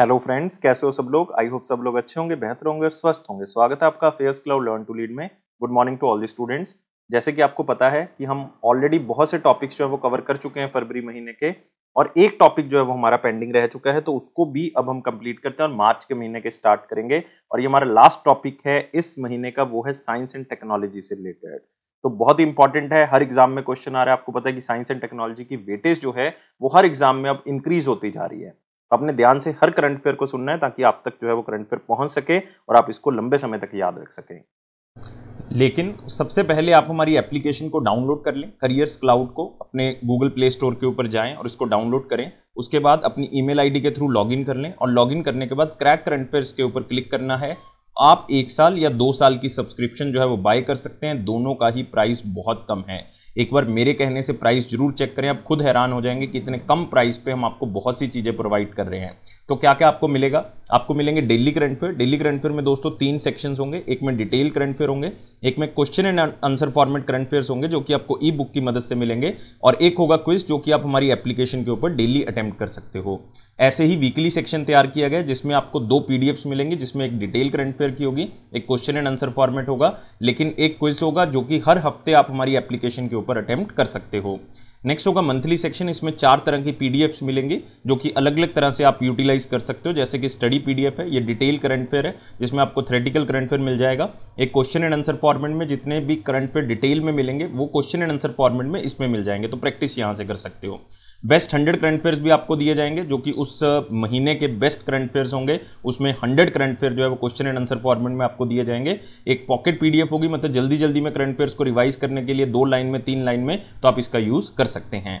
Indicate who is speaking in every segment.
Speaker 1: hello friends कैसे हो सब लोग आई होप सब लोग अच्छे होंगे बेहतर होंगे और स्वस्थ होंगे स्वागत है आपका affairs cloud learn to lead में good morning to all the students जैसे कि आपको पता है कि हम ऑलरेडी बहुत से टॉपिक्स जो है वो कवर कर चुके हैं फरवरी महीने के और एक टॉपिक जो है वो हमारा पेंडिंग रह चुका है तो उसको भी अब हम कंप्लीट करते हैं और मार्च के महीने के स्टार्ट करेंगे और ये हमारा लास्ट टॉपिक है इस महीने का वो है साइंस एंड टेक्नोलॉजी से रिलेटेड तो बहुत ही इंपॉर्टेंट है हर एग्जाम में क्वेश्चन आ रहा है आपको पता है कि साइंस एंड टेक्नोलॉजी की वेटेज जो है वो हर एग्जाम में अब इंक्रीज होती जा रही है तो अपने ध्यान से हर करंट अफेयर को सुनना है ताकि आप तक जो है वो करंट अफेयर पहुंच सके और आप इसको लंबे समय तक याद रख सकें लेकिन सबसे पहले आप हमारी एप्लीकेशन को डाउनलोड कर लें करियर्स क्लाउड को अपने गूगल प्ले स्टोर के ऊपर जाएं और इसको डाउनलोड करें उसके बाद अपनी ईमेल आईडी के थ्रू लॉगिन कर लें और लॉगिन करने के बाद क्रैक करंट अफेयर्स के ऊपर क्लिक करना है आप एक साल या दो साल की सब्सक्रिप्शन जो है वो बाय कर सकते हैं दोनों का ही प्राइस बहुत कम है एक बार मेरे कहने से प्राइस जरूर चेक करें आप खुद हैरान हो जाएंगे कि इतने कम प्राइस पे हम आपको बहुत सी चीज़ें प्रोवाइड कर रहे हैं तो क्या क्या आपको मिलेगा आपको मिलेंगे daily current affair daily current affair में दोस्तों तीन सेक्शंस होंगे एक में डिटेल करंट फेयर होंगे एक में question and answer format current affairs होंगे जो कि आपको ई बुक की मदद से मिलेंगे और एक होगा क्विज जो कि आप हमारी एप्लीकेशन के ऊपर डेली अटैम्प्ट कर सकते हो ऐसे ही वीकली सेक्शन तैयार किया गया जिसमें आपको दो पी मिलेंगे जिसमें एक डिटेल करंट फेयर की होगी एक क्वेश्चन एंड आंसर फॉर्मेट होगा लेकिन एक क्विज होगा जो कि हर हफ्ते आप हमारी एप्लीकेशन के ऊपर अटैम्प्ट कर सकते हो नेक्स्ट होगा मंथली सेक्शन इसमें चार तरह की पी मिलेंगी जो कि अलग अलग तरह से आप यूटिलाइज कस्टमाइज कर सकते हो जैसे कि स्टडी पीडीएफ है ये डिटेल करंट अफेयर है जिसमें आपको थ्रेटिकल करंट अफेयर मिल जाएगा एक क्वेश्चन एंड आंसर फॉर्मेट में जितने भी करंट अफेयर डिटेल में मिलेंगे वो क्वेश्चन एंड आंसर फॉर्मेट में इसमें मिल जाएंगे तो प्रैक्टिस यहाँ से कर सकते हो बेस्ट हंड्रेड करंट अफेयर्स भी आपको दिए जाएंगे जो कि उस महीने के बेस्ट करंट अफेयर्स होंगे उसमें हंड्रेड करंट अफेयर जो है वो क्वेश्चन एंड आंसर फॉर्मेट में आपको दिए जाएंगे एक पॉकेट पीडीएफ होगी मतलब जल्दी जल्दी में करंट अफेयर्स को रिवाइज करने के लिए दो लाइन में तीन लाइन में तो आप इसका यूज़ कर सकते हैं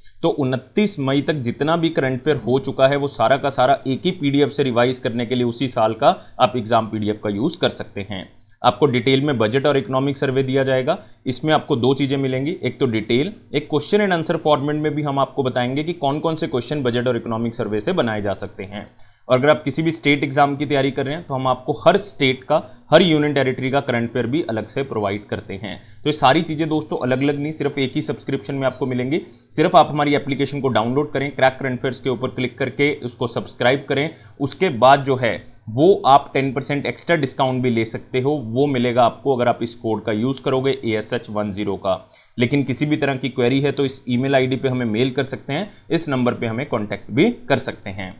Speaker 1: तो 29 मई तक जितना भी करंट अफेयर हो चुका है वो सारा का सारा एक ही पीडीएफ से रिवाइज करने के लिए उसी साल का आप एग्जाम पीडीएफ का यूज़ कर सकते हैं आपको डिटेल में बजट और इकोनॉमिक सर्वे दिया जाएगा इसमें आपको दो चीज़ें मिलेंगी एक तो डिटेल एक क्वेश्चन एंड आंसर फॉर्मेट में भी हम आपको बताएंगे कि कौन कौन से क्वेश्चन बजट और इकोनॉमिक सर्वे से बनाए जा सकते हैं और अगर आप किसी भी स्टेट एग्जाम की तैयारी कर रहे हैं तो हम आपको हर स्टेट का हर यूनियन टेरिटरी का करंट अफेयर भी अलग से प्रोवाइड करते हैं तो ये सारी चीज़ें दोस्तों अलग अलग नहीं सिर्फ एक ही सब्सक्रिप्शन में आपको मिलेंगी सिर्फ आप हमारी एप्लीकेशन को डाउनलोड करें क्रैक करंट अफेयर्स के ऊपर क्लिक करके उसको सब्सक्राइब करें उसके बाद जो है वो आप 10% परसेंट एक्स्ट्रा डिस्काउंट भी ले सकते हो वो मिलेगा आपको अगर आप इस कोड का यूज़ करोगे A S H one zero का लेकिन किसी भी तरह की क्वेरी है तो इस ईमेल आईडी पे हमें मेल कर सकते हैं इस नंबर पे हमें कांटेक्ट भी कर सकते हैं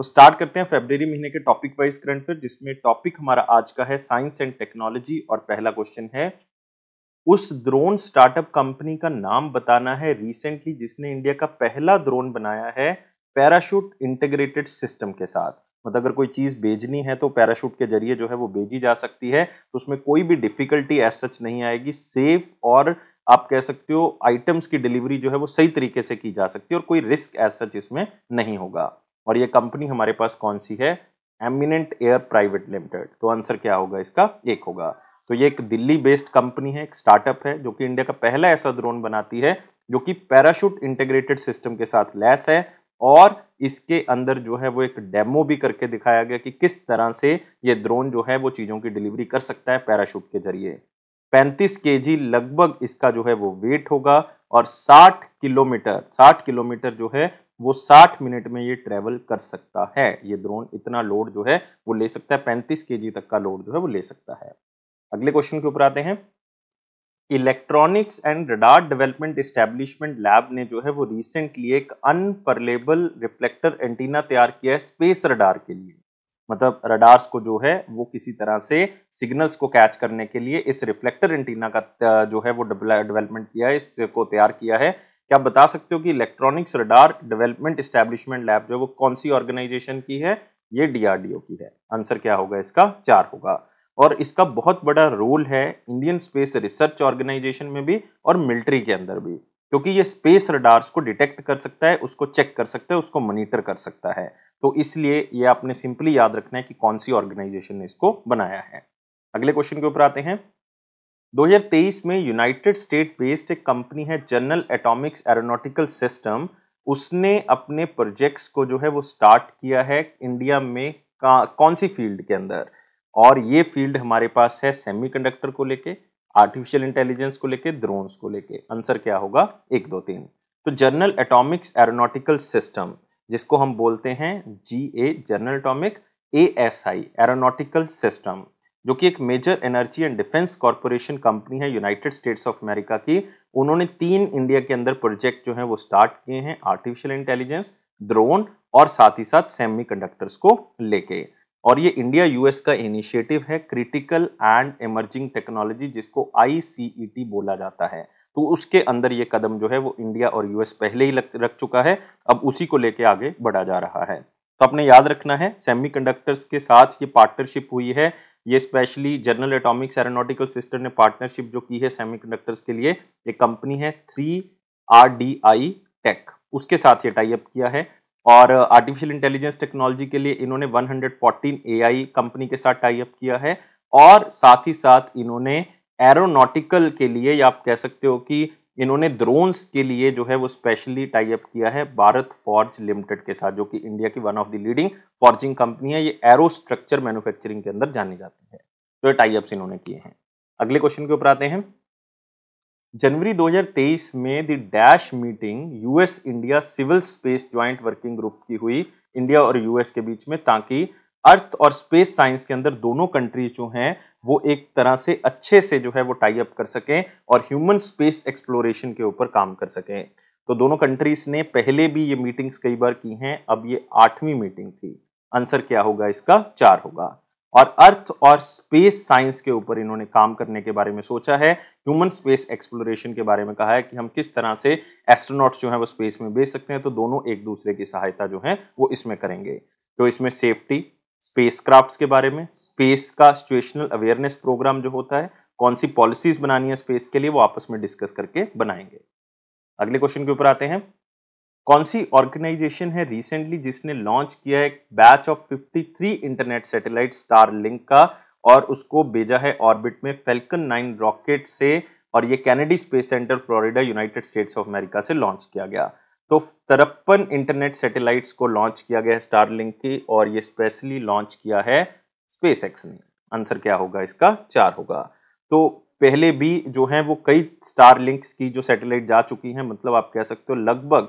Speaker 1: तो स्टार्ट करते हैं फेब्रवरी महीने के टॉपिक वाइज करंट अफेयर जिसमें टॉपिक हमारा आज का है साइंस एंड टेक्नोलॉजी और पहला क्वेश्चन है उस ड्रोन स्टार्टअप कंपनी का नाम बताना है रिसेंटली जिसने इंडिया का पहला ड्रोन बनाया है पैराशूट इंटीग्रेटेड सिस्टम के साथ मतलब अगर कोई चीज़ भेजनी है तो पैराशूट के जरिए जो है वो भेजी जा सकती है तो उसमें कोई भी डिफिकल्टी एज सच नहीं आएगी सेफ और आप कह सकते हो आइटम्स की डिलीवरी जो है वो सही तरीके से की जा सकती है और कोई रिस्क एज सच इसमें नहीं होगा और ये कंपनी हमारे पास कौन सी है एमिनेंट एयर प्राइवेट लिमिटेड तो आंसर क्या होगा इसका एक होगा तो ये एक दिल्ली बेस्ड कंपनी है एक स्टार्टअप है जो कि इंडिया का पहला ऐसा ड्रोन बनाती है जो कि पैराशूट इंटीग्रेटेड सिस्टम के साथ लैस है और इसके अंदर जो है वो एक डेमो भी करके दिखाया गया कि किस तरह से ये ड्रोन जो है वो चीज़ों की डिलीवरी कर सकता है पैराशूट के जरिए 35 के लगभग इसका जो है वो वेट होगा और 60 किलोमीटर 60 किलोमीटर जो है वो 60 मिनट में ये ट्रेवल कर सकता है ये ड्रोन इतना लोड जो है वो ले सकता है पैंतीस के तक का लोड जो है वो ले सकता है अगले क्वेश्चन के ऊपर आते हैं electronics and radar development establishment lab ने जो है वो रिसेंटली एक अनफर्लेबल रिफ्लेक्टर एंटीना तैयार किया है स्पेस रडार के लिए मतलब रडार्स को जो है वो किसी तरह से सिग्नल्स को कैच करने के लिए इस रिफ्लेक्टर एंटीना का जो है वो डेवलपमेंट किया है इसको तैयार किया है क्या आप बता सकते हो कि electronics radar development establishment lab जो है वो कौन सी ऑर्गेनाइजेशन की है ये डीआरडीओ की है आंसर क्या होगा इसका चार होगा और इसका बहुत बड़ा रोल है इंडियन स्पेस रिसर्च ऑर्गेनाइजेशन में भी और मिलिट्री के अंदर भी क्योंकि ये स्पेस रडार्स को डिटेक्ट कर सकता है उसको चेक कर सकता है उसको मॉनिटर कर सकता है तो इसलिए ये आपने सिंपली याद रखना है कि कौन सी ऑर्गेनाइजेशन ने इसको बनाया है अगले क्वेश्चन के ऊपर आते हैं 2023 में यूनाइटेड स्टेट बेस्ड एक कंपनी है जनरल एटॉमिक्स एरोनोटिकल सिस्टम उसने अपने प्रोजेक्ट्स को जो है वो स्टार्ट किया है इंडिया में कौन सी फील्ड के अंदर और ये फील्ड हमारे पास है सेमीकंडक्टर को लेके आर्टिफिशियल इंटेलिजेंस को लेके ड्रोन्स को लेके आंसर क्या होगा एक दो तीन तो जर्नल एटॉमिक्स एरोनॉटिकल सिस्टम जिसको हम बोलते हैं G A general atomic A S I aeronautical system जो कि एक major energy and defence corporation company है यूनाइटेड स्टेट्स ऑफ अमेरिका की उन्होंने तीन इंडिया के अंदर प्रोजेक्ट जो है वो स्टार्ट किए हैं आर्टिफिशियल इंटेलिजेंस ड्रोन और साथ ही साथ सेमी को लेके और ये इंडिया यूएस का इनिशिएटिव है क्रिटिकल एंड इमर्जिंग टेक्नोलॉजी जिसको आईसीईटी e बोला जाता है तो उसके अंदर ये कदम जो है वो इंडिया और यूएस पहले ही रख चुका है अब उसी को लेके आगे बढ़ा जा रहा है तो आपने याद रखना है सेमीकंडक्टर्स के साथ ये पार्टनरशिप हुई है ये specially general atomic aeronautical system ने पार्टनरशिप जो की है सेमी के लिए ये कंपनी है three R D I tech उसके साथ ये टाइप किया है और आर्टिफिशियल इंटेलिजेंस टेक्नोलॉजी के लिए इन्होंने 114 एआई कंपनी के साथ टाई अप किया है और साथ ही साथ इन्होंने एरोनॉटिकल के लिए या आप कह सकते हो कि इन्होंने ड्रोन्स के लिए जो है वो स्पेशली टाई अप किया है भारत फॉर्ज लिमिटेड के साथ जो कि इंडिया की one of the leading forging company है ये एरो स्ट्रक्चर मैन्युफैक्चरिंग के अंदर जानी जाती है तो ये टाई अप्स इन्होंने किए हैं अगले क्वेश्चन के ऊपर आते हैं जनवरी 2023 में the dash meeting US India civil space joint working group की हुई इंडिया और यूएस के बीच में ताकि अर्थ और स्पेस साइंस के अंदर दोनों कंट्रीज जो हैं वो एक तरह से अच्छे से जो है वो टाई अप कर सकें और ह्यूमन स्पेस एक्सप्लोरेशन के ऊपर काम कर सकें तो दोनों कंट्रीज ने पहले भी ये मीटिंग्स कई बार की हैं अब ये आठवीं मीटिंग थी आंसर क्या होगा इसका चार होगा और अर्थ और स्पेस साइंस के ऊपर इन्होंने काम करने के बारे में सोचा है ह्यूमन स्पेस एक्सप्लोरेशन के बारे में कहा है कि हम किस तरह से एस्ट्रोनॉट्स जो हैं वो स्पेस में भेज सकते हैं तो दोनों एक दूसरे की सहायता जो है वो इसमें करेंगे तो इसमें सेफ्टी स्पेस के बारे में स्पेस का सिचुएशनल अवेयरनेस प्रोग्राम जो होता है कौन सी पॉलिसीज बनानी है स्पेस के लिए वो आपस में डिस्कस करके बनाएंगे अगले क्वेश्चन के ऊपर आते हैं कौन सी ऑर्गेनाइजेशन है रिसेंटली जिसने लॉन्च किया है batch of 53 internet satellite Starlink का और उसको भेजा है ऑर्बिट में फेल्कन 9 रॉकेट से और ये Kennedy Space Center Florida United States of America से लॉन्च किया गया तो तिरपन इंटरनेट सैटेलाइट्स को लॉन्च किया गया है स्टार लिंक की और ये स्पेशली लॉन्च किया है स्पेस एक्स ने आंसर क्या होगा इसका चार होगा तो पहले भी जो है वो कई स्टार लिंक्स की जो सैटेलाइट जा चुकी हैं मतलब आप कह सकते हो लगभग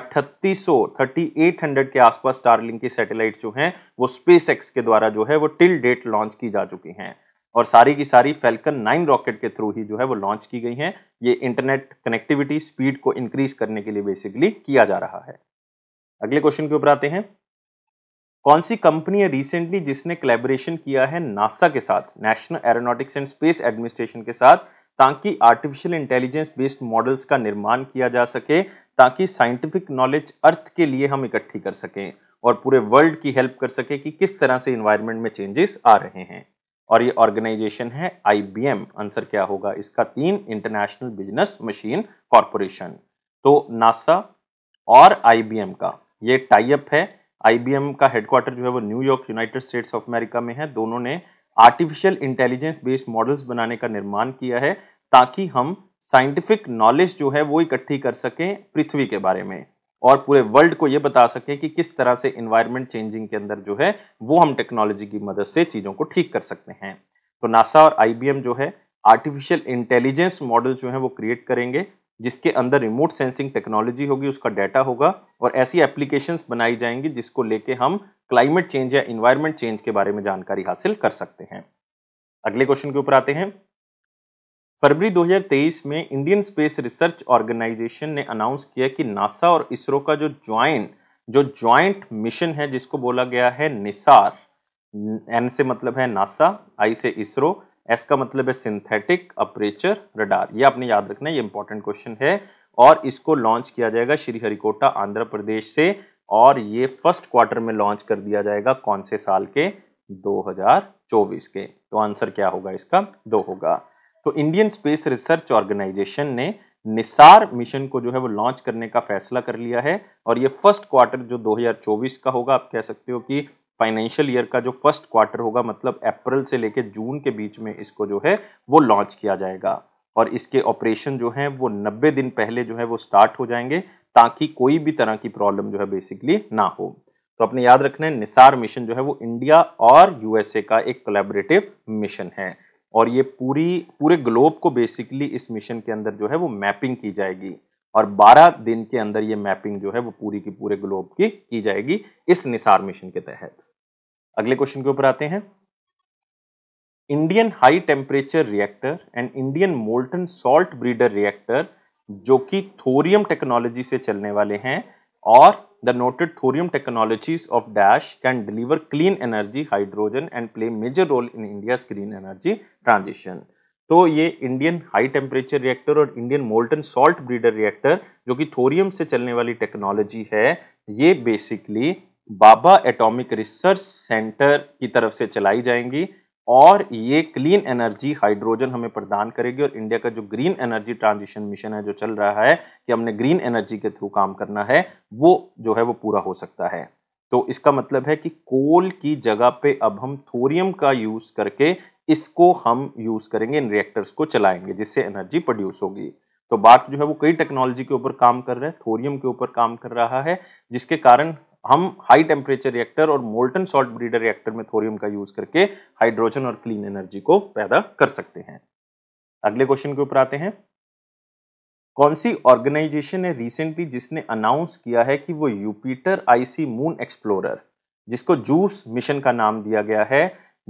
Speaker 1: 3800 के आसपास स्टारलिंक की सैटेलाइट जो हैं वो स्पेस एक्स के द्वारा जो है वो टिल डेट लॉन्च की जा चुकी हैं और सारी की सारी फैल्कन नाइन रॉकेट के थ्रू ही जो है वो लॉन्च की गई हैं ये इंटरनेट कनेक्टिविटी स्पीड को इंक्रीज करने के लिए बेसिकली किया जा रहा है अगले क्वेश्चन के ऊपर आते हैं कौन सी कंपनी है रिसेंटली जिसने कलेबरेशन किया है नासा के साथ National Aeronautics and Space Administration के साथ ताकि आर्टिफिशियल इंटेलिजेंस बेस्ड मॉडल्स का निर्माण किया जा सके ताकि साइंटिफिक नॉलेज अर्थ के लिए हम इकट्ठी कर सकें और पूरे वर्ल्ड की हेल्प कर सके कि किस तरह से इन्वायरमेंट में चेंजेस आ रहे हैं और ये ऑर्गेनाइजेशन है आई आंसर क्या होगा इसका तीन इंटरनेशनल बिजनेस मशीन कॉरपोरेशन तो नासा और आई का ये टाइप है आई का हेडक्वार्टर जो है वो New York United States of America में है दोनों ने आर्टिफिशियल इंटेलिजेंस बेस्ड मॉडल्स बनाने का निर्माण किया है ताकि हम साइंटिफिक नॉलेज जो है वो इकट्ठी कर सकें पृथ्वी के बारे में और पूरे वर्ल्ड को ये बता सकें कि किस तरह से इन्वायरमेंट चेंजिंग के अंदर जो है वो हम टेक्नोलॉजी की मदद से चीज़ों को ठीक कर सकते हैं तो नासा और आई जो है आर्टिफिशियल इंटेलिजेंस मॉडल जो है वो क्रिएट करेंगे जिसके अंदर रिमोट सेंसिंग टेक्नोलॉजी होगी उसका डाटा होगा और ऐसी एप्लीकेशंस बनाई जाएंगी जिसको लेके हम क्लाइमेट चेंज या इन्वायरमेंट चेंज के बारे में जानकारी हासिल कर सकते हैं अगले क्वेश्चन के ऊपर आते हैं फरवरी 2023 में इंडियन स्पेस रिसर्च ऑर्गेनाइजेशन ने अनाउंस किया कि नासा और इसरो का जो ज्वाइंट जो ज्वाइंट मिशन है जिसको बोला गया है निसार एन से मतलब है नासा आई से इसरो एस का मतलब है सिंथेटिक अपरेचर रडार ये आपने याद रखना है ये इंपॉर्टेंट क्वेश्चन है और इसको लॉन्च किया जाएगा श्रीहरिकोटा आंध्र प्रदेश से और ये फर्स्ट क्वार्टर में लॉन्च कर दिया जाएगा कौन से साल के 2024 के तो आंसर क्या होगा इसका दो होगा तो इंडियन स्पेस रिसर्च ऑर्गेनाइजेशन ने निसार मिशन को जो है वो लॉन्च करने का फैसला कर लिया है और ये फर्स्ट क्वार्टर जो 2024 का होगा आप कह सकते हो कि फाइनेंशियल ईयर का जो फर्स्ट क्वार्टर होगा मतलब अप्रैल से लेकर जून के बीच में इसको जो है वो लॉन्च किया जाएगा और इसके ऑपरेशन जो हैं वो 90 दिन पहले जो है वो स्टार्ट हो जाएंगे ताकि कोई भी तरह की प्रॉब्लम जो है बेसिकली ना हो तो अपने याद रखना है निसार मिशन जो है वो इंडिया और यूएसए का एक कोलेबरेटिव मिशन है और ये पूरी पूरे ग्लोब को बेसिकली इस मिशन के अंदर जो है वो मैपिंग की जाएगी और 12 दिन के अंदर ये मैपिंग जो है वो पूरी की पूरे ग्लोब की की जाएगी इस निसार मिशन के तहत अगले क्वेश्चन के ऊपर आते हैं Indian high temperature reactor and Indian molten salt breeder reactor जो कि थोरियम टेक्नोलॉजी से चलने वाले हैं और the noted thorium technologies of dash can deliver clean energy hydrogen and play major role in India green energy transition तो ये Indian high temperature reactor और Indian molten salt breeder reactor जो कि थोरियम से चलने वाली टेक्नोलॉजी है ये basically Bhabha Atomic Research Centre की तरफ से चलाई जाएंगी और ये क्लीन एनर्जी हाइड्रोजन हमें प्रदान करेगी और इंडिया का जो ग्रीन एनर्जी ट्रांजिशन मिशन है जो चल रहा है कि हमने ग्रीन एनर्जी के थ्रू काम करना है वो जो है वो पूरा हो सकता है तो इसका मतलब है कि कोल की जगह पे अब हम थोरियम का यूज़ करके इसको हम यूज़ करेंगे इन रिएक्टर्स को चलाएंगे जिससे एनर्जी प्रोड्यूस होगी तो बात जो है वो कई टेक्नोलॉजी के ऊपर काम कर रहे हैं थोरियम के ऊपर काम कर रहा है जिसके कारण हम हाई टेम्परेचर रिएक्टर और मोल्टन सॉल्ट ब्रीडर रिएक्टर में थोरियम का यूज करके हाइड्रोजन और क्लीन एनर्जी को पैदा कर सकते हैं अगले क्वेश्चन के ऊपर आते हैं कौन सी ऑर्गेनाइजेशन है रिसेंटली जिसने अनाउंस किया है कि वो यूपीटर आईसी मून एक्सप्लोरर जिसको जूस मिशन का नाम दिया गया है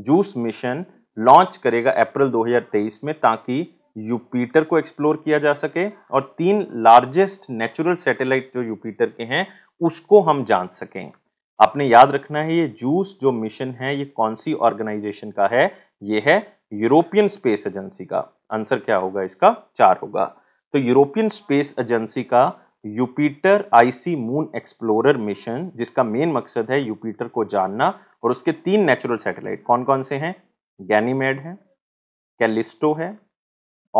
Speaker 1: जूस मिशन लॉन्च करेगा अप्रैल 2023 में ताकि यूपीटर को एक्सप्लोर किया जा सके और तीन लार्जेस्ट नेचुरल सैटेलाइट जो यूपीटर के हैं उसको हम जान सकें आपने याद रखना है ये जूस जो मिशन है ये कौन सी ऑर्गेनाइजेशन का है ये है यूरोपियन स्पेस एजेंसी का आंसर क्या होगा इसका चार होगा तो यूरोपियन स्पेस एजेंसी का Jupiter icy moon explorer mission जिसका मेन मकसद है यूपीटर को जानना और उसके तीन नेचुरल सैटेलाइट कौन कौन से हैं गैनीमेड है कैलिस्टो है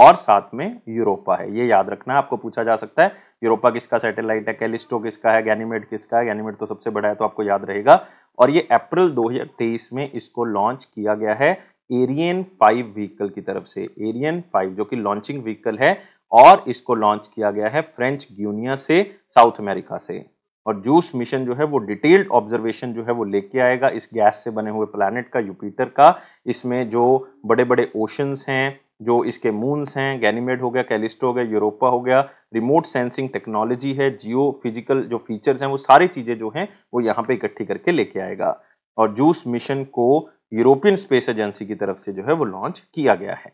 Speaker 1: और साथ में यूरोपा है ये याद रखना आपको पूछा जा सकता है यूरोपा किसका सैटेलाइट है कैलिस्टो किसका है गैनीमेड किसका है गैनीमेड तो सबसे बड़ा है तो आपको याद रहेगा और ये अप्रैल 2023 में इसको लॉन्च किया गया है एरियन फाइव व्हीकल की तरफ से एरियन फाइव जो कि लॉन्चिंग व्हीकल है और इसको लॉन्च किया गया है फ्रेंच ग्यूनिया से साउथ अमेरिका से और जूस मिशन जो है वो डिटेल्ड ऑब्जर्वेशन जो है वो लेके आएगा इस गैस से बने हुए प्लानट का यूपीटर का इसमें जो बड़े बड़े ओशंस हैं जो इसके मून्स हैं गैनीमेड हो गया कैलिस्टो हो गया यूरोपा हो गया रिमोट सेंसिंग टेक्नोलॉजी है जियो फिजिकल जो फीचर्स हैं वो सारी चीज़ें जो हैं वो यहाँ पे इकट्ठी करके लेके आएगा और जूस मिशन को यूरोपियन स्पेस एजेंसी की तरफ से जो है वो लॉन्च किया गया है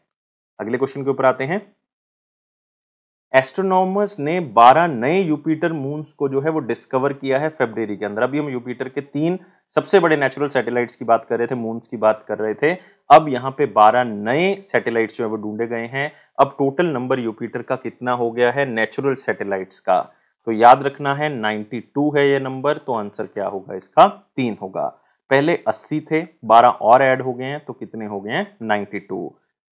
Speaker 1: अगले क्वेश्चन के ऊपर आते हैं एस्ट्रोनॉमर्स ने 12 नए यूपीटर मून्स को जो है वो डिस्कवर किया है फेब्रेरी के अंदर अभी हम यूपीटर के तीन सबसे बड़े नेचुरल सैटेलाइट्स की बात कर रहे थे मून्स की बात कर रहे थे अब यहाँ पे 12 नए सैटेलाइट्स जो है वो ढूंढे गए हैं अब टोटल नंबर यूपीटर का कितना हो गया है नेचुरल सेटेलाइट्स का तो याद रखना है नाइन्टी है ये नंबर तो आंसर क्या होगा इसका तीन होगा पहले अस्सी थे बारह और एड हो गए हैं तो कितने हो गए हैं नाइन्टी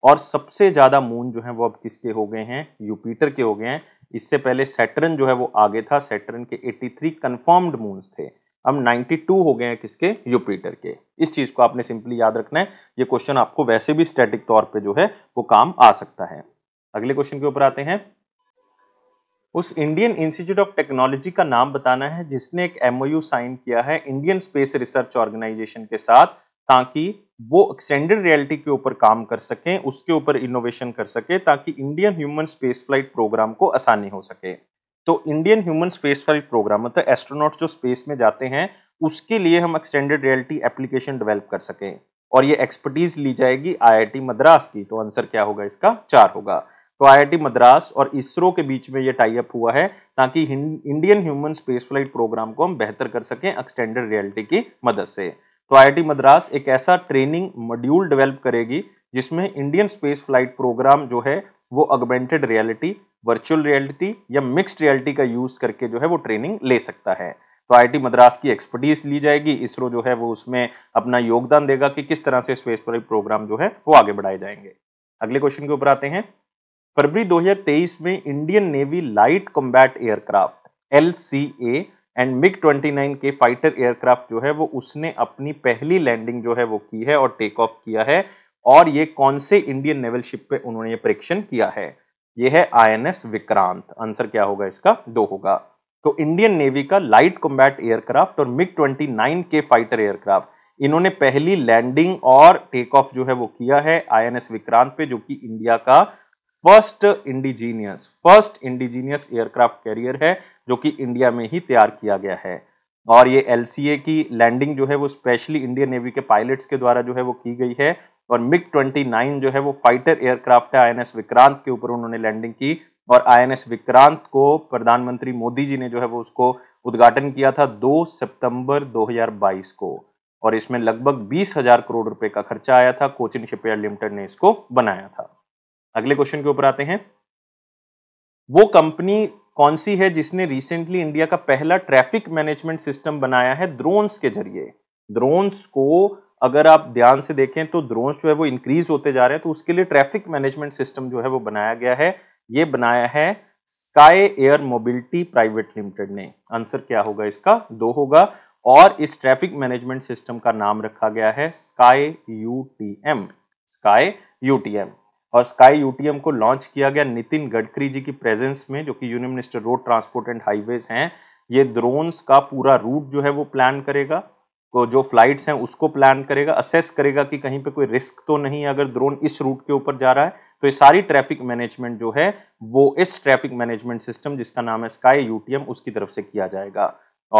Speaker 1: और सबसे ज़्यादा मून जो है वो अब किसके हो गए हैं यूपीटर के हो गए हैं इससे पहले सैटर्न जो है वो आगे था सैटर्न के 83 कन्फर्म्ड मून्स थे अब 92 हो गए हैं किसके यूपीटर के इस चीज़ को आपने सिंपली याद रखना है ये क्वेश्चन आपको वैसे भी स्टैटिक तौर पर जो है वो काम आ सकता है अगले क्वेश्चन के ऊपर आते हैं उस इंडियन इंस्टीट्यूट ऑफ टेक्नोलॉजी का नाम बताना है जिसने एक एमओयू साइन किया है इंडियन स्पेस रिसर्च ऑर्गेनाइजेशन के साथ ताकि वो एक्सटेंडेड रियलिटी के ऊपर काम कर सकें उसके ऊपर इनोवेशन कर सकें ताकि Indian human space flight programme को आसानी हो सके तो Indian human space flight programme मतलब एस्ट्रोनॉट जो स्पेस में जाते हैं उसके लिए हम एक्सटेंडेड रियलिटी एप्लीकेशन डेवलप कर सकें और ये एक्सपर्टीज ली जाएगी आईआईटी मद्रास की तो आंसर क्या होगा इसका चार होगा तो आईआईटी मद्रास और इसरो के बीच में ये टाई अप हुआ है ताकि Indian human space flight programme को हम बेहतर कर सकें एक्सटेंडेड रियलिटी की मदद से तो आई मद्रास एक ऐसा ट्रेनिंग मॉड्यूल डेवलप करेगी जिसमें इंडियन स्पेस फ्लाइट प्रोग्राम जो है वो अगमेंटेड रियलिटी वर्चुअल रियलिटी या मिक्स्ड रियलिटी का यूज़ करके जो है वो ट्रेनिंग ले सकता है तो आई मद्रास की एक्सपर्टीज ली जाएगी इसरो जो है वो उसमें अपना योगदान देगा कि किस तरह से स्पेस फ्लाइट प्रोग्राम जो है वो आगे बढ़ाए जाएंगे अगले क्वेश्चन के ऊपर आते हैं फरवरी 2023 में Indian Navy light combat aircraft L and MiG 29 के फाइटर एयरक्राफ्ट जो है वो उसने अपनी पहली लैंडिंग जो है वो की है और टेक ऑफ किया है और ये कौन से इंडियन नेवल शिप पे उन्होंने ये परीक्षण किया है ये है आईएनएस विक्रांत आंसर क्या होगा इसका दो होगा तो इंडियन नेवी का लाइट कॉम्बैट एयरक्राफ्ट और मिग 29 के फाइटर एयरक्राफ्ट इन्होंने पहली लैंडिंग और टेक ऑफ जो है वो किया है आई विक्रांत पे जो कि इंडिया का first indigenous first indigenous aircraft carrier है जो कि इंडिया में ही तैयार किया गया है और ये एल की लैंडिंग जो है वो स्पेशली इंडियन नेवी के पायलट्स के द्वारा जो है वो की गई है और मिग 29 जो है वो फाइटर एयरक्राफ्ट है आई विक्रांत के ऊपर उन्होंने लैंडिंग की और आई विक्रांत को प्रधानमंत्री मोदी जी ने जो है वो उसको उद्घाटन किया था 2 सितंबर 2022 को और इसमें लगभग बीस हजार करोड़ रुपए का खर्चा आया था कोचिन शिपयार्ड लिमिटेड ने इसको बनाया था अगले क्वेश्चन के ऊपर आते हैं वो कंपनी कौन सी है जिसने रिसेंटली इंडिया का पहला ट्रैफिक मैनेजमेंट सिस्टम बनाया है ड्रोन्स के जरिए ड्रोन्स को अगर आप ध्यान से देखें तो ड्रोन्स जो है वो इंक्रीज होते जा रहे हैं तो उसके लिए ट्रैफिक मैनेजमेंट सिस्टम जो है वो बनाया गया है ये बनाया है Sky Air Mobility Private limited ने आंसर क्या होगा इसका दो होगा और इस ट्रैफिक मैनेजमेंट सिस्टम का नाम रखा गया है Sky U T M Sky U T M और स्काई यूटीएम को लॉन्च किया गया नितिन गडकरी जी की प्रेजेंस में जो कि union minister road transport and highways हैं ये ड्रोन्स का पूरा रूट जो है वो प्लान करेगा तो जो फ्लाइट्स हैं उसको प्लान करेगा असेस करेगा कि कहीं पे कोई रिस्क तो नहीं है अगर ड्रोन इस रूट के ऊपर जा रहा है तो ये सारी ट्रैफिक मैनेजमेंट जो है वो इस ट्रैफिक मैनेजमेंट सिस्टम जिसका नाम है स्काई यूटीएम उसकी तरफ से किया जाएगा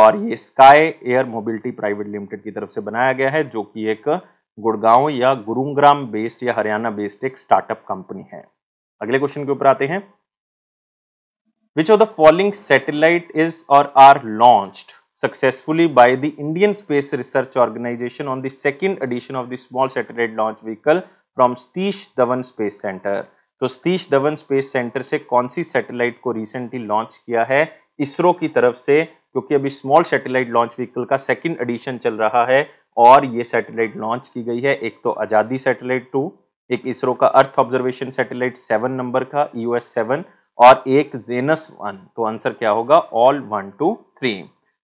Speaker 1: और ये Sky Air Mobility Private Limited की तरफ से बनाया गया है जो कि एक गुड़गांव या गुरुग्राम बेस्ड या हरियाणा बेस्ड एक स्टार्टअप कंपनी है अगले क्वेश्चन के ऊपर आते हैं which of the following satellite is और are launched successfully by the Indian space research Organisation on the second edition of the small satellite launch vehicle from Satish Dhawan space centre तो Satish Dhawan space centre से कौन सी satellite को recently launch किया है ISRO की तरफ से क्योंकि अभी स्मॉल सैटेलाइट लॉन्च व्हीकल का सेकेंड एडिशन चल रहा है और ये सैटेलाइट लॉन्च की गई है एक तो आज़ादी सैटेलाइट टू एक इसरो का earth observation satellite seven number का ई e सेवन और एक जेनस वन तो आंसर क्या होगा ऑल वन टू थ्री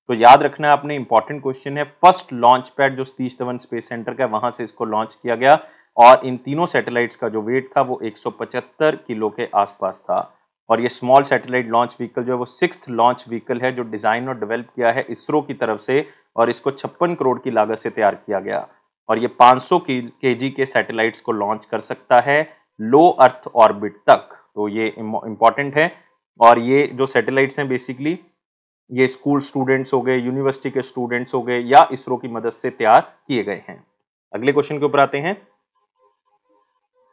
Speaker 1: तो याद रखना आपने इंपॉर्टेंट क्वेश्चन है फर्स्ट लॉन्च पैड जो सतीश धवन स्पेस सेंटर का वहां से इसको लॉन्च किया गया और इन तीनों सैटेलाइट्स का जो वेट था वो 175 किलो के आसपास था और ये स्मॉल सैटेलाइट लॉन्च व्हीकल जो है वो सिक्स लॉन्च व्हीकल है जो डिज़ाइन और डेवलप किया है इसरो की तरफ से और इसको छप्पन करोड़ की लागत से तैयार किया गया और ये 500 सौ के जी के सैटेलाइट्स को लॉन्च कर सकता है लो अर्थ ऑर्बिट तक तो ये इंपॉर्टेंट है और ये जो सैटेलाइट्स हैं बेसिकली ये स्कूल स्टूडेंट्स हो गए यूनिवर्सिटी के स्टूडेंट्स हो गए या इसरो की मदद से तैयार किए गए हैं अगले क्वेश्चन के ऊपर आते हैं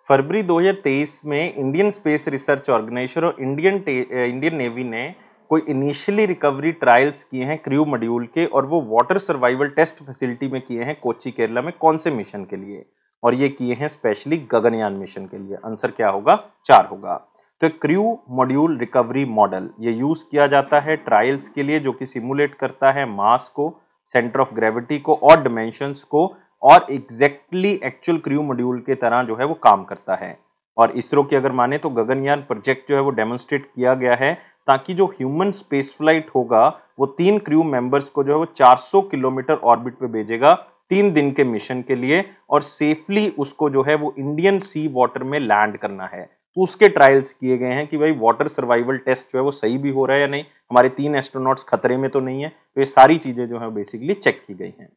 Speaker 1: फरवरी 2023 में इंडियन स्पेस रिसर्च ऑर्गेनाइजेशन और इंडियन इंडियन नेवी ने कोई इनिशियली रिकवरी ट्रायल्स किए हैं क्रू मॉड्यूल के और वो वाटर सर्वाइवल टेस्ट फैसिलिटी में किए हैं कोची केरला में कौन से मिशन के लिए और ये किए हैं स्पेशली गगनयान मिशन के लिए आंसर क्या होगा चार होगा तो क्रू मॉड्यूल रिकवरी मॉडल ये यूज़ किया जाता है ट्रायल्स के लिए जो कि सिमुलेट करता है मास को सेंटर ऑफ ग्रेविटी को और डिमेंशंस को और एग्जैक्टली एक्चुअल क्रू मॉड्यूल के तरह जो है वो काम करता है और इसरो की अगर माने तो गगनयान प्रोजेक्ट जो है वो डेमोन्स्ट्रेट किया गया है ताकि जो ह्यूमन स्पेस फ्लाइट होगा वो तीन क्रू मेंबर्स को जो है वो 400 किलोमीटर ऑर्बिट पे भेजेगा तीन दिन के मिशन के लिए और सेफली उसको जो है वो इंडियन सी वाटर में लैंड करना है तो उसके ट्रायल्स किए गए हैं कि भाई वाटर सर्वाइवल टेस्ट जो है वो सही भी हो रहा है या नहीं हमारे तीन एस्ट्रोनॉट्स खतरे में तो नहीं है तो ये सारी चीज़ें जो है बेसिकली चेक की गई हैं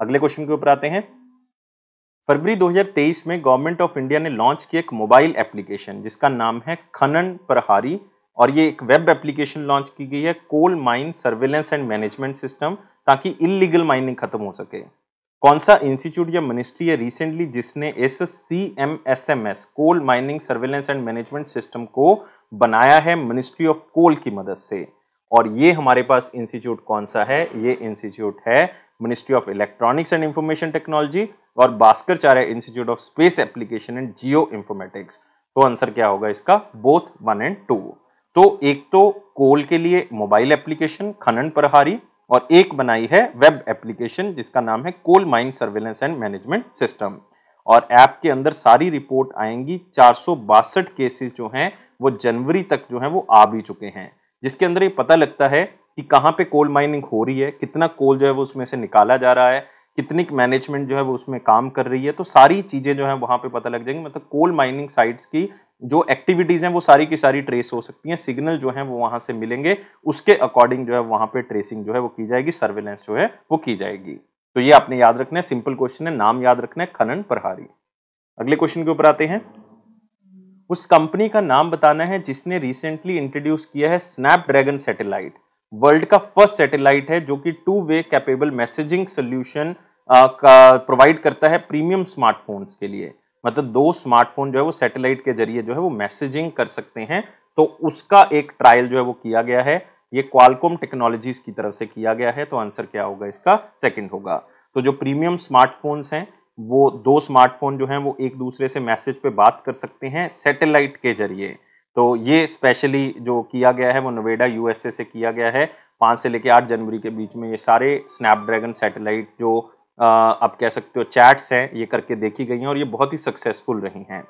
Speaker 1: अगले क्वेश्चन के ऊपर आते हैं फरवरी 2023 में गवर्नमेंट ऑफ इंडिया ने लॉन्च किया एक मोबाइल एप्लीकेशन जिसका नाम है खनन प्रहारी और ये एक वेब एप्लीकेशन लॉन्च की गई है coal mine surveillance and management system ताकि इलीगल माइनिंग खत्म हो सके कौन सा इंस्टीट्यूट या मिनिस्ट्री है रिसेंटली जिसने इस C M S M S coal mining surveillance and management system को बनाया है मिनिस्ट्री ऑफ कोल की मदद से और ये हमारे पास इंस्टीट्यूट कौन सा है ये इंस्टीट्यूट है ministry of electronics and information technology और Bhaskaracharya institute of space application and geoinformatics तो आंसर क्या होगा इसका बोथ वन एंड टू तो एक तो कोल के लिए मोबाइल एप्लीकेशन खनन प्रहारी और एक बनाई है वेब एप्लीकेशन जिसका नाम है coal mine surveillance and management system और ऐप के अंदर सारी रिपोर्ट आएंगी चार केसेस जो हैं वो जनवरी तक जो हैं वो आ भी चुके हैं जिसके अंदर ये पता लगता है कि कहाँ पे कोल माइनिंग हो रही है कितना कोल जो है वो उसमें से निकाला जा रहा है कितनी मैनेजमेंट जो है वो उसमें काम कर रही है तो सारी चीज़ें जो है वहाँ पे पता लग जाएंगी मतलब कोल माइनिंग साइट्स की जो एक्टिविटीज़ हैं वो सारी की सारी ट्रेस हो सकती हैं सिग्नल जो है वो वहाँ से मिलेंगे उसके अकॉर्डिंग जो है वहाँ पर ट्रेसिंग जो है वो की जाएगी सर्वेलेंस जो है वो की जाएगी तो ये आपने याद रखना है सिंपल क्वेश्चन है नाम याद रखना है खनन प्रहारी अगले क्वेश्चन के ऊपर आते हैं उस कंपनी का नाम बताना है जिसने रिसेंटली इंट्रोड्यूस किया है स्नैपड्रैगन सैटेलाइट वर्ल्ड का फर्स्ट सैटेलाइट है जो कि two way capable messaging solution का प्रोवाइड करता है प्रीमियम स्मार्टफोन्स के लिए मतलब दो स्मार्टफोन जो है वो सैटेलाइट के जरिए जो है वो मैसेजिंग कर सकते हैं तो उसका एक ट्रायल जो है वो किया गया है ये क्वालकॉम टेक्नोलॉजीज की तरफ से किया गया है तो आंसर क्या होगा इसका सेकंड होगा तो जो प्रीमियम स्मार्टफोन्स हैं वो दो स्मार्टफोन जो हैं वो एक दूसरे से मैसेज पे बात कर सकते हैं सैटेलाइट के जरिए तो ये स्पेशली जो किया गया है वो नोएडा यूएसए से किया गया है पाँच से लेकर आठ जनवरी के बीच में ये सारे स्नैपड्रैगन सैटेलाइट जो आप कह सकते हो चैट्स हैं ये करके देखी गई हैं और ये बहुत ही सक्सेसफुल रही हैं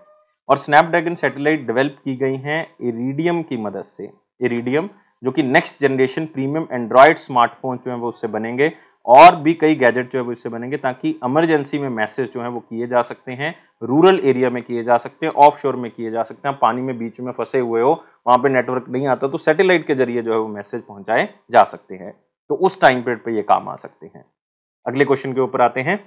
Speaker 1: और स्नैपड्रैगन सैटेलाइट डेवलप की गई हैं इरीडियम की मदद से इरीडियम जो कि next generation premium Android smartphone जो हैं वो उससे बनेंगे और भी कई गैजेट जो है वो इससे बनेंगे ताकि इमरजेंसी में मैसेज जो है वो किए जा सकते हैं रूरल एरिया में किए जा सकते हैं ऑफ शोर में किए जा सकते हैं पानी में बीच में फंसे हुए हो वहाँ पे नेटवर्क नहीं आता तो सैटेलाइट के जरिए जो है वो मैसेज पहुँचाए जा सकते हैं तो उस टाइम पीरियड पर ये काम आ सकते हैं अगले क्वेश्चन के ऊपर आते हैं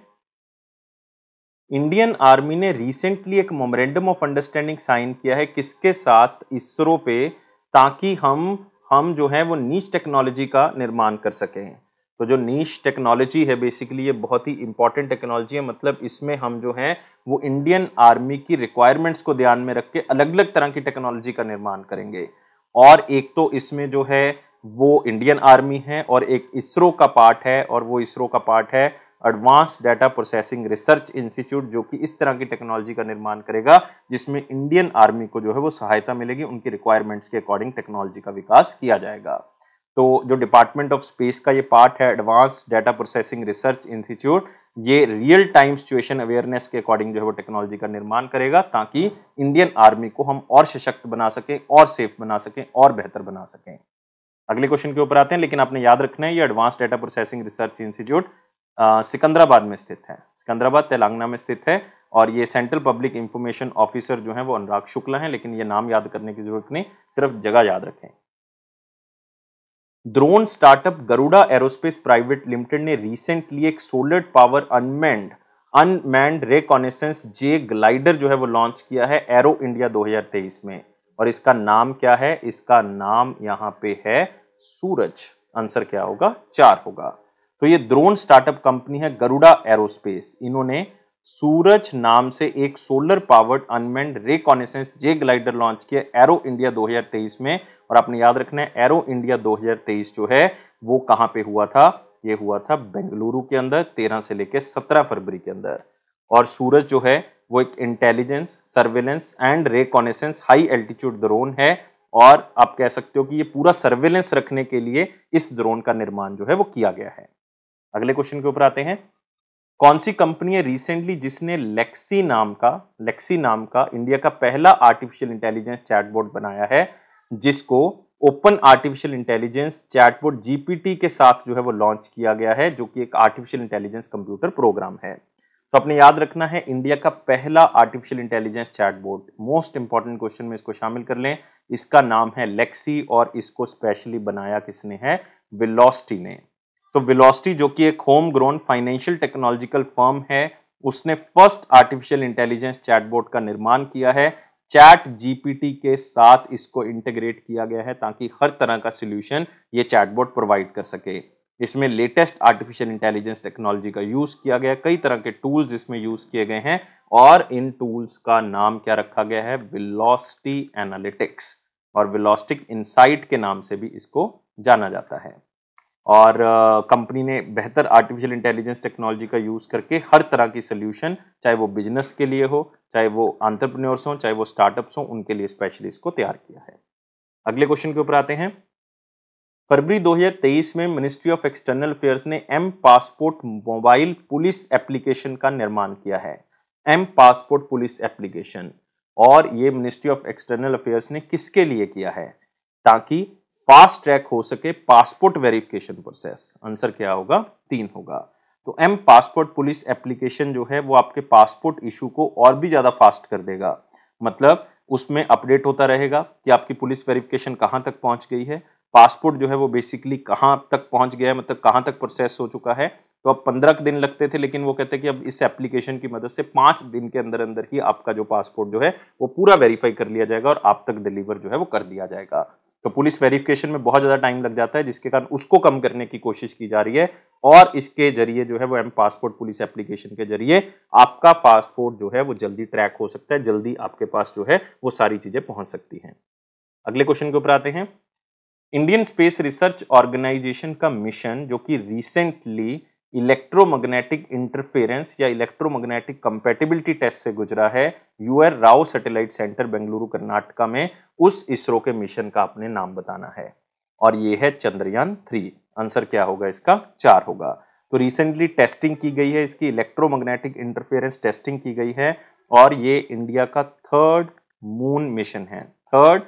Speaker 1: इंडियन आर्मी ने रिसेंटली एक मोमरेंडम ऑफ अंडरस्टैंडिंग साइन किया है किसके साथ इसरो पे ताकि हम हम जो है वो नीच टेक्नोलॉजी का निर्माण कर सकें तो जो नीश टेक्नोलॉजी है बेसिकली ये बहुत ही इंपॉर्टेंट टेक्नोलॉजी है मतलब इसमें हम जो हैं वो इंडियन आर्मी की रिक्वायरमेंट्स को ध्यान में रख के अलग अलग तरह की टेक्नोलॉजी का निर्माण करेंगे और एक तो इसमें जो है वो इंडियन आर्मी है और एक इसरो का पार्ट है और वो इसरो का पार्ट है advance data processing research institute जो कि इस तरह की टेक्नोलॉजी का निर्माण करेगा जिसमें इंडियन आर्मी को जो है वो सहायता मिलेगी उनकी रिक्वायरमेंट्स के अकॉर्डिंग टेक्नोलॉजी का विकास किया जाएगा तो जो डिपार्टमेंट ऑफ स्पेस का ये पार्ट है advance data processing research institute ये रियल टाइम सिचुएशन अवेयरनेस के अकॉर्डिंग जो है वो टेक्नोलॉजी का निर्माण करेगा ताकि इंडियन आर्मी को हम और सशक्त बना सकें और सेफ बना सकें और बेहतर बना सकें अगले क्वेश्चन के ऊपर आते हैं लेकिन आपने याद रखना है ये advance data processing research institute Secunderabad में स्थित है सिकंदराबाद तेलंगाना में स्थित है और ये सेंट्रल पब्लिक इंफॉर्मेशन ऑफिसर जो है वो अनुराग शुक्ला हैं लेकिन ये नाम याद करने की जरूरत नहीं सिर्फ जगह याद रखें drone startup Garuda aerospace private limited ने रिसेंटली एक solar power unmanned unmanned reconnaissance J glider जो है वो लॉन्च किया है एरो इंडिया 2023 में और इसका नाम क्या है इसका नाम यहाँ पे है सूरज आंसर क्या होगा चार होगा तो ये ड्रोन स्टार्टअप कंपनी है गरुड़ा एरोस्पेस इन्होंने सूरज नाम से एक solar powered unmanned reconnaissance J glider launch किया एरो इंडिया 2023 में और आपने याद रखना है एरो इंडिया 2023 जो है वो कहां पे हुआ था ये हुआ था बेंगलुरु के अंदर 13 से लेकर 17 फरवरी के अंदर और सूरज जो है वो एक intelligence surveillance and reconnaissance high altitude drone है और आप कह सकते हो कि ये पूरा सर्वेलेंस रखने के लिए इस ड्रोन का निर्माण जो है वो किया गया है अगले क्वेश्चन के ऊपर आते हैं कौन सी कंपनी है रिसेंटली जिसने लेक्सी नाम का लेक्सी नाम का इंडिया का पहला आर्टिफिशियल इंटेलिजेंस चैटबोर्ड बनाया है जिसको open artificial intelligence chatbot GPT के साथ जो है वो लॉन्च किया गया है जो कि एक आर्टिफिशियल इंटेलिजेंस कंप्यूटर प्रोग्राम है तो आपने याद रखना है इंडिया का पहला artificial intelligence chatbot most important question में इसको शामिल कर लें इसका नाम है लेक्सी और इसको स्पेशली बनाया किसने है विलोस्टी ने तो विलोसिटी जो कि एक home grown financial technological firm है उसने फर्स्ट आर्टिफिशियल इंटेलिजेंस चैटबोर्ड का निर्माण किया है चैट जीपीटी के साथ इसको इंटीग्रेट किया गया है ताकि हर तरह का सोल्यूशन ये चैटबोर्ड प्रोवाइड कर सके इसमें लेटेस्ट आर्टिफिशियल इंटेलिजेंस टेक्नोलॉजी का यूज़ किया गया कई तरह के टूल्स इसमें यूज़ किए गए हैं और इन टूल्स का नाम क्या रखा गया है विलोसिटी एनालिटिक्स और वेलोस्टिक इंसाइट के नाम से भी इसको जाना जाता है और कंपनी ने बेहतर आर्टिफिशियल इंटेलिजेंस टेक्नोलॉजी का यूज़ करके हर तरह की सोल्यूशन चाहे वो बिजनेस के लिए हो चाहे वो आंट्रप्रनोर्स हों चाहे वो स्टार्टअप्स हों उनके लिए स्पेशली इसको तैयार किया है अगले क्वेश्चन के ऊपर आते हैं फरवरी 2023 में मिनिस्ट्री ऑफ एक्सटर्नल अफेयर्स ने M passport mobile police application का निर्माण किया है एम पासपोर्ट पुलिस एप्लीकेशन और ये मिनिस्ट्री ऑफ एक्सटर्नल अफेयर्स ने किसके लिए किया है ताकि फास्ट ट्रैक हो सके पासपोर्ट वेरिफिकेशन प्रोसेस आंसर क्या होगा तीन होगा तो एम पासपोर्ट पुलिस एप्लीकेशन जो है वो आपके पासपोर्ट इशू को और भी ज़्यादा फास्ट कर देगा मतलब उसमें अपडेट होता रहेगा कि आपकी पुलिस वेरिफिकेशन कहाँ तक पहुँच गई है पासपोर्ट जो है वो बेसिकली कहाँ तक पहुँच गया है मतलब कहाँ तक प्रोसेस हो चुका है तो अब पंद्रह दिन लगते थे लेकिन वो कहते हैं कि अब इस एप्लीकेशन की मदद से पाँच दिन के अंदर अंदर ही आपका जो पासपोर्ट जो है वो पूरा वेरीफाई कर लिया जाएगा और आप तक डिलीवर जो है वो कर दिया जाएगा तो पुलिस वेरिफिकेशन में बहुत ज़्यादा टाइम लग जाता है जिसके कारण उसको कम करने की कोशिश की जा रही है और इसके जरिए जो है वो एम पासपोर्ट पुलिस एप्लीकेशन के जरिए आपका पासपोर्ट जो है वो जल्दी ट्रैक हो सकता है जल्दी आपके पास जो है वो सारी चीज़ें पहुँच सकती हैं अगले क्वेश्चन के ऊपर आते हैं इंडियन स्पेस रिसर्च ऑर्गेनाइजेशन का मिशन जो कि रिसेंटली इलेक्ट्रोमैग्नेटिक इंटरफेरेंस या इलेक्ट्रोमैग्नेटिक कंपेटिबिलिटी टेस्ट से गुजरा है U R Rao satellite centre Bengaluru Karnataka में उस इसरो के मिशन का आपने नाम बताना है और ये है चंद्रयान थ्री आंसर क्या होगा इसका चार होगा तो रिसेंटली टेस्टिंग की गई है इसकी इलेक्ट्रोमैग्नेटिक इंटरफेरेंस टेस्टिंग की गई है और ये इंडिया का थर्ड मून मिशन है थर्ड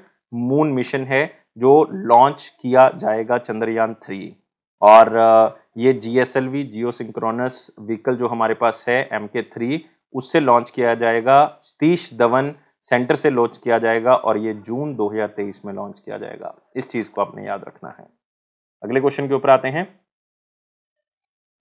Speaker 1: मून मिशन है जो लॉन्च किया जाएगा चंद्रयान थ्री और ये G S L V geosynchronous vehicle जो हमारे पास है एम के थ्री उससे लॉन्च किया जाएगा सतीश धवन सेंटर से लॉन्च किया जाएगा और ये जून 2023 में लॉन्च किया जाएगा इस चीज़ को आपने याद रखना है अगले क्वेश्चन के ऊपर आते हैं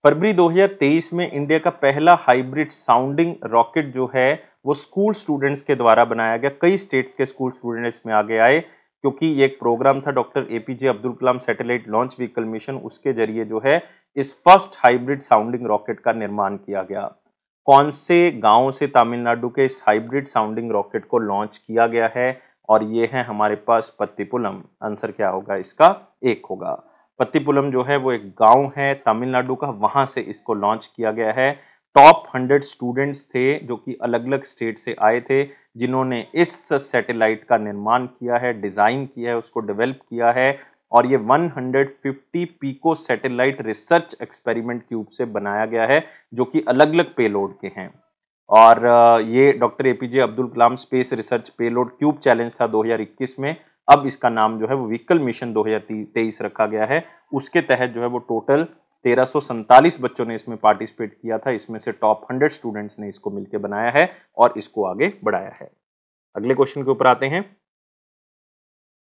Speaker 1: फरवरी 2023 में इंडिया का पहला हाइब्रिड साउंडिंग रॉकेट जो है वो स्कूल स्टूडेंट्स के द्वारा बनाया गया कई स्टेट्स के स्कूल स्टूडेंट्स में आगे आए क्योंकि ये एक प्रोग्राम था doctor A P J Abdul Kalam satellite launch vehicle mission उसके जरिए जो है इस फर्स्ट हाइब्रिड साउंडिंग रॉकेट का निर्माण किया गया कौन से गांव से तमिलनाडु के इस हाइब्रिड साउंडिंग रॉकेट को लॉन्च किया गया है और ये है हमारे पास पत्तीपुलम आंसर क्या होगा इसका एक होगा पत्तीपुलम जो है वो एक गांव है तमिलनाडु का वहां से इसको लॉन्च किया गया है टॉप हंड्रेड स्टूडेंट्स थे जो कि अलग अलग स्टेट से आए थे जिन्होंने इस सैटेलाइट का निर्माण किया है डिज़ाइन किया है उसको डेवलप किया है और ये 150 pico satellite research experiment cube से बनाया गया है जो कि अलग अलग पेलोड के हैं और ये doctor A P Abdul Kalam space research payload cube challenge था 2021 में अब इसका नाम जो है वो व्हीकल मिशन 2023 रखा गया है उसके तहत जो है वो टोटल तेरह बच्चों ने इसमें पार्टिसिपेट किया था इसमें से टॉप हंड्रेड स्टूडेंट्स ने इसको मिलकर बनाया है और इसको आगे बढ़ाया है अगले क्वेश्चन के ऊपर आते हैं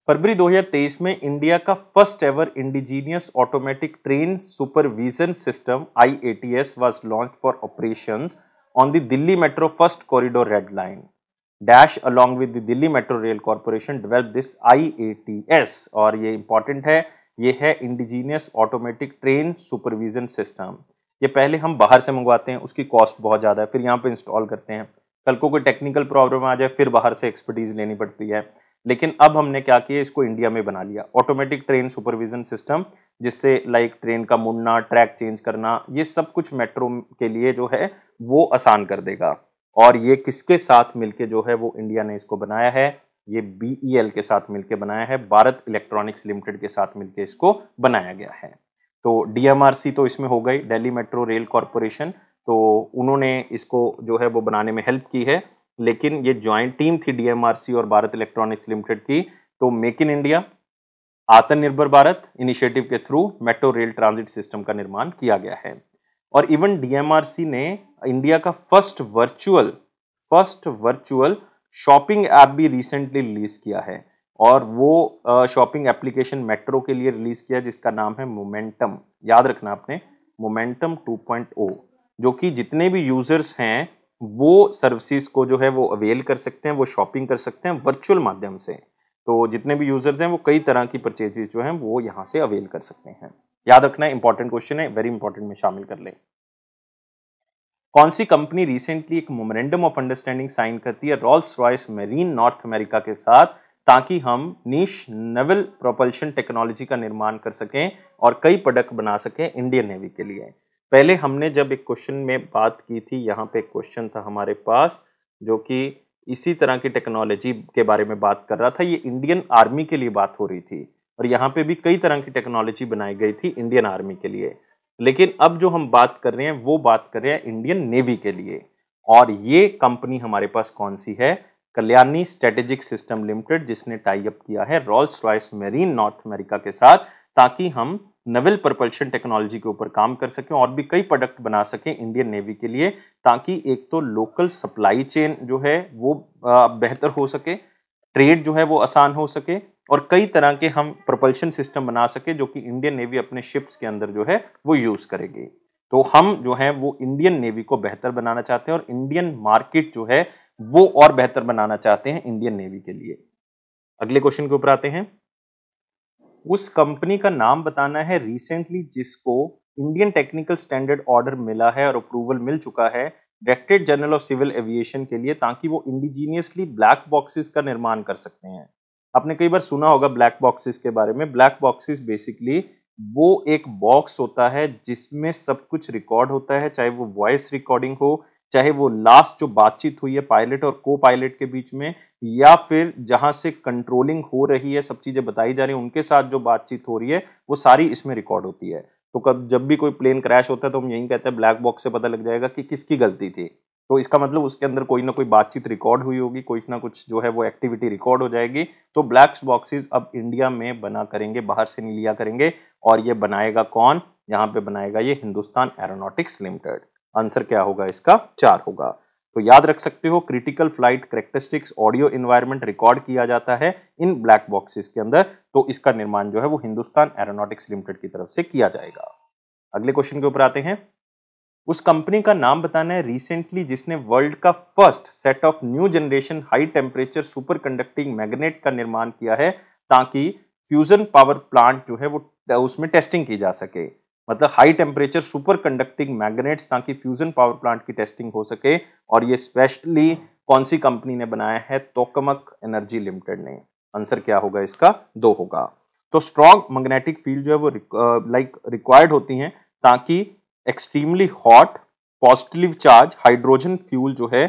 Speaker 1: फरवरी 2023 में इंडिया का first ever indigenous automatic train supervision system I A T S was launch for operation on the Delhi metro first corridor red line dash along with Delhi metro rail corporation develop this I A T S और ये important है ये है indigenous automatic train supervision system ये पहले हम बाहर से मंगवाते हैं उसकी कॉस्ट बहुत ज़्यादा है फिर यहाँ पे इंस्टॉल करते हैं कल को कोई टेक्निकल प्रॉब्लम आ जाए फिर बाहर से एक्सपर्टीज़ लेनी पड़ती है लेकिन अब हमने क्या किया इसको इंडिया में बना लिया ऑटोमेटिक ट्रेन सुपरविजन सिस्टम जिससे लाइक ट्रेन का मुड़ना ट्रैक चेंज करना ये सब कुछ मेट्रो के लिए जो है वो आसान कर देगा और ये किसके साथ मिलके जो है वो इंडिया ने इसको बनाया है ये बी e के साथ मिलकर बनाया है भारत इलेक्ट्रॉनिक्स लिमिटेड के साथ मिलकर इसको बनाया गया है तो डीएमआरसी तो इसमें हो गई दिल्ली मेट्रो रेल कॉरपोरेशन तो उन्होंने इसको जो है वो बनाने में हेल्प की है लेकिन ये ज्वाइंट टीम थी डीएमआरसी और भारत इलेक्ट्रॉनिक्स लिमिटेड की तो make in India Atmanirbhar Bharat initiative के through metro rail transit system का निर्माण किया गया है और इवन डीएमआरसी ने इंडिया का first virtual first virtual shopping app भी रिसेंटली रिलीज़ किया है और वो शॉपिंग एप्लीकेशन मेट्रो के लिए रिलीज़ किया जिसका नाम है मोमेंटम याद रखना आपने मोमेंटम 2.0 जो कि जितने भी यूज़र्स हैं वो सर्विसेज को जो है वो अवेल कर सकते हैं वो शॉपिंग कर सकते हैं वर्चुअल माध्यम से तो जितने भी यूज़र्स हैं वो कई तरह की परचेजेज जो हैं वो यहाँ से अवेल कर सकते हैं याद रखना इंपॉर्टेंट क्वेश्चन है वेरी इंपॉर्टेंट में शामिल कर लें कौन सी कंपनी रिसेंटली एक मोमेंडम ऑफ अंडरस्टैंडिंग साइन करती है Rolls Royce marine North America के साथ ताकि हम नीश नेवल प्रोपल्शन टेक्नोलॉजी का निर्माण कर सकें और कई प्रोडक्ट बना सकें इंडियन नेवी के लिए पहले हमने जब एक क्वेश्चन में बात की थी यहाँ पे एक क्वेश्चन था हमारे पास जो कि इसी तरह की टेक्नोलॉजी के बारे में बात कर रहा था ये इंडियन आर्मी के लिए बात हो रही थी और यहाँ पे भी कई तरह की टेक्नोलॉजी बनाई गई थी इंडियन आर्मी के लिए लेकिन अब जो हम बात कर रहे हैं वो बात कर रहे हैं इंडियन नेवी के लिए और ये कंपनी हमारे पास कौन सी है कल्याणी स्ट्रेटेजिक सिस्टम लिमिटेड जिसने टाई अप किया है Rolls Royce marine North America के साथ ताकि हम नवेल प्रपल्शन टेक्नोलॉजी के ऊपर काम कर सकें और भी कई प्रोडक्ट बना सकें इंडियन नेवी के लिए ताकि एक तो लोकल सप्लाई चेन जो है वो बेहतर हो सके ट्रेड जो है वो आसान हो सके और कई तरह के हम प्रोपल्शन सिस्टम बना सके जो कि इंडियन नेवी अपने शिप्स के अंदर जो है वो यूज़ करेगी तो हम जो है वो इंडियन नेवी को बेहतर बनाना चाहते हैं और इंडियन मार्केट जो है वो और बेहतर बनाना चाहते हैं इंडियन नेवी के लिए अगले क्वेश्चन के ऊपर आते हैं उस कंपनी का नाम बताना है रिसेंटली जिसको इंडियन टेक्निकल स्टैंडर्ड ऑर्डर मिला है और अप्रूवल मिल चुका है directorate general of civil aviation के लिए ताकि वो इंडिजीनियसली ब्लैक बॉक्सेस का निर्माण कर सकते हैं आपने कई बार सुना होगा ब्लैक बॉक्सेस के बारे में ब्लैक बॉक्सेस बेसिकली वो एक बॉक्स होता है जिसमें सब कुछ रिकॉर्ड होता है चाहे वो वॉइस रिकॉर्डिंग हो चाहे वो लास्ट जो बातचीत हुई है पायलट और को पायलट के बीच में या फिर जहां से कंट्रोलिंग हो रही है सब चीज़ें बताई जा रही है उनके साथ जो बातचीत हो रही है वो सारी इसमें रिकॉर्ड होती है तो कब जब भी कोई प्लेन क्रैश होता है तो हम यही कहते हैं ब्लैक बॉक्स से पता लग जाएगा कि किसकी गलती थी तो इसका मतलब उसके अंदर कोई ना कोई बातचीत रिकॉर्ड हुई होगी कोई ना कुछ जो है वो एक्टिविटी रिकॉर्ड हो जाएगी तो ब्लैक बॉक्सेस अब इंडिया में बना करेंगे बाहर से नहीं लिया करेंगे और ये बनाएगा कौन यहाँ पे बनाएगा ये हिंदुस्तान एरोनॉटिक्स लिमिटेड आंसर क्या होगा इसका चार होगा तो याद रख सकते हो critical flight characteristics audio environment record किया जाता है इन ब्लैक बॉक्सेस के अंदर तो इसका निर्माण जो है वो हिंदुस्तान एरोनॉटिक्स लिमिटेड की तरफ से किया जाएगा अगले क्वेश्चन के ऊपर आते हैं उस कंपनी का नाम बताना है रिसेंटली जिसने वर्ल्ड का first set of new generation high temperature superconducting magnet का निर्माण किया है ताकि फ्यूजन पावर प्लांट जो है वो उसमें टेस्टिंग की जा सके मतलब high temperature superconducting magnets ताकि फ्यूजन पावर प्लांट की टेस्टिंग हो सके और ये स्पेशली कौन सी कंपनी ने बनाया है तोकमक एनर्जी लिमिटेड ने आंसर क्या होगा इसका दो होगा तो स्ट्रॉन्ग मैग्नेटिक फील्ड जो है वो लाइक रिक्वायर्ड होती हैं ताकि extremely hot positive charge hydrogen fuel जो है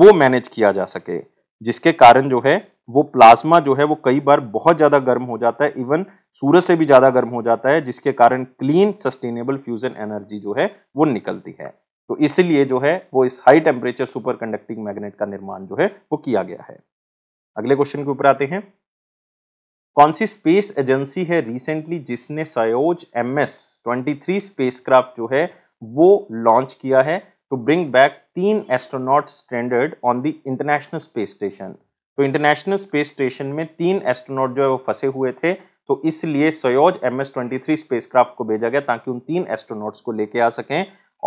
Speaker 1: वो मैनेज किया जा सके जिसके कारण जो है वो प्लाज्मा जो है वो कई बार बहुत ज़्यादा गर्म हो जाता है इवन सूरज से भी ज़्यादा गर्म हो जाता है जिसके कारण क्लीन सस्टेनेबल फ्यूज़न एनर्जी जो है वो निकलती है तो इसलिए जो है वो इस high temperature superconducting magnet का निर्माण जो है वो किया गया है अगले क्वेश्चन के ऊपर आते हैं कौन सी स्पेस एजेंसी है रिसेंटली जिसने Soyuz M S twenty three space जो है वो लॉन्च किया है टू ब्रिंग बैक तीन astronaut stranded on the International Space Station तो इंटरनेशनल स्पेस स्टेशन में तीन एस्ट्रोनॉट जो है वो फंसे हुए थे तो इसलिए Soyuz M S twenty spacecraft को भेजा गया ताकि उन तीन एस्ट्रोनॉट्स को लेके आ सकें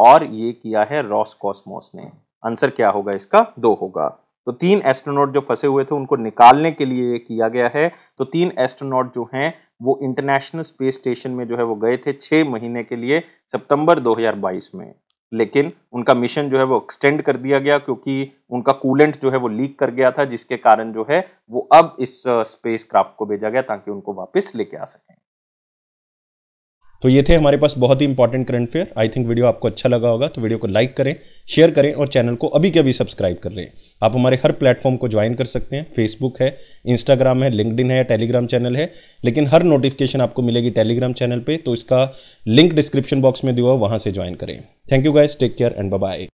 Speaker 1: और ये किया है रॉस कॉस्मोस ने आंसर क्या होगा इसका दो होगा तो तीन एस्ट्रोनॉट जो फंसे हुए थे उनको निकालने के लिए ये किया गया है तो तीन एस्ट्रोनॉट जो हैं वो इंटरनेशनल स्पेस स्टेशन में जो है वो गए थे छः महीने के लिए सितंबर 2022 में लेकिन उनका मिशन जो है वो एक्सटेंड कर दिया गया क्योंकि उनका कूलेंट जो है वो लीक कर गया था जिसके कारण जो है वो अब इस स्पेस uh, क्राफ्ट को भेजा गया ताकि उनको वापस लेके आ सकें तो ये थे हमारे पास बहुत ही important current affair I think video आपको अच्छा लगा होगा तो वीडियो को लाइक करें शेयर करें और चैनल को अभी के अभी सब्सक्राइब कर लें आप हमारे हर प्लेटफॉर्म को ज्वाइन कर सकते हैं फेसबुक है इंस्टाग्राम है लिंकड है टेलीग्राम चैनल है लेकिन हर नोटिफिकेशन आपको मिलेगी टेलीग्राम चैनल पर तो इसका लिंक डिस्क्रिप्शन बॉक्स में दिया हुआ वहाँ से ज्वाइन करें thank you guys take care and bye